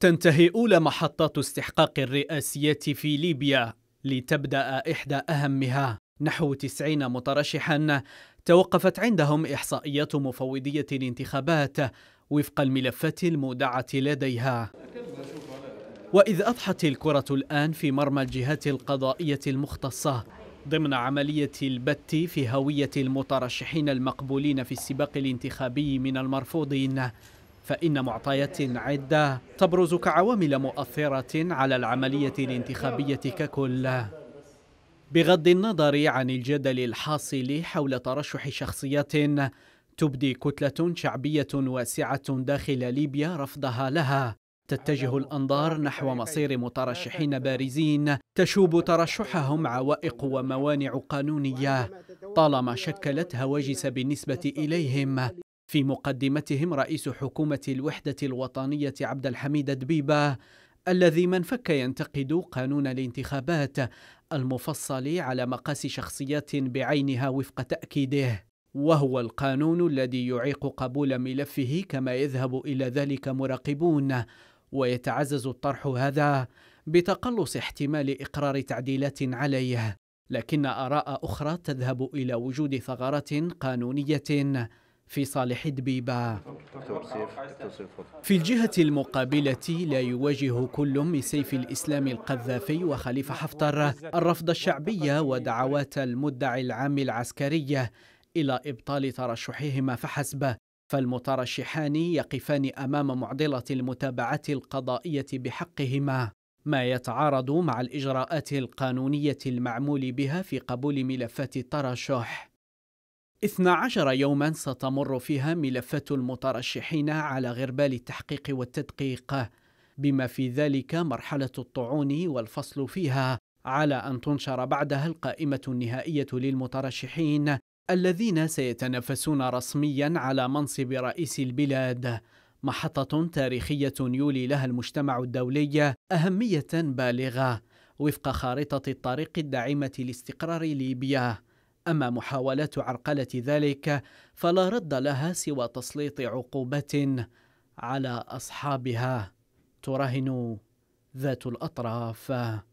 تنتهي أولى محطات استحقاق الرئاسيات في ليبيا لتبدأ إحدى أهمها نحو 90 مترشحا توقفت عندهم إحصائيات مفوضية الانتخابات وفق الملفات المودعة لديها وإذ أضحت الكرة الآن في مرمى الجهات القضائية المختصة ضمن عملية البت في هوية المترشحين المقبولين في السباق الانتخابي من المرفوضين فإن معطيات عدة تبرز كعوامل مؤثرة على العملية الانتخابية ككل بغض النظر عن الجدل الحاصل حول ترشح شخصيات تبدي كتلة شعبية واسعة داخل ليبيا رفضها لها تتجه الأنظار نحو مصير مترشحين بارزين تشوب ترشحهم عوائق وموانع قانونية طالما شكلت هواجس بالنسبة إليهم في مقدمتهم رئيس حكومة الوحدة الوطنية عبد الحميد دبيبة الذي من فك ينتقد قانون الانتخابات المفصل على مقاس شخصيات بعينها وفق تأكيده وهو القانون الذي يعيق قبول ملفه كما يذهب إلى ذلك مراقبون ويتعزز الطرح هذا بتقلص احتمال إقرار تعديلات عليه لكن آراء أخرى تذهب إلى وجود ثغرات قانونية في صالح دبيبة في الجهة المقابلة لا يواجه كل من سيف الإسلام القذافي وخليفة حفتر الرفض الشعبي ودعوات المدعي العام العسكرية إلى إبطال ترشحهما فحسب فالمترشحان يقفان أمام معضلة المتابعة القضائية بحقهما ما يتعارض مع الإجراءات القانونية المعمول بها في قبول ملفات الترشح 12 يوما ستمر فيها ملفات المترشحين على غربال التحقيق والتدقيق بما في ذلك مرحلة الطعون والفصل فيها على أن تنشر بعدها القائمة النهائية للمترشحين الذين سيتنافسون رسميا على منصب رئيس البلاد محطة تاريخية يولي لها المجتمع الدولي أهمية بالغة وفق خارطة الطريق الداعمة لاستقرار ليبيا أما محاولة عرقلة ذلك فلا رد لها سوى تسليط عقوبة على أصحابها تراهن ذات الأطراف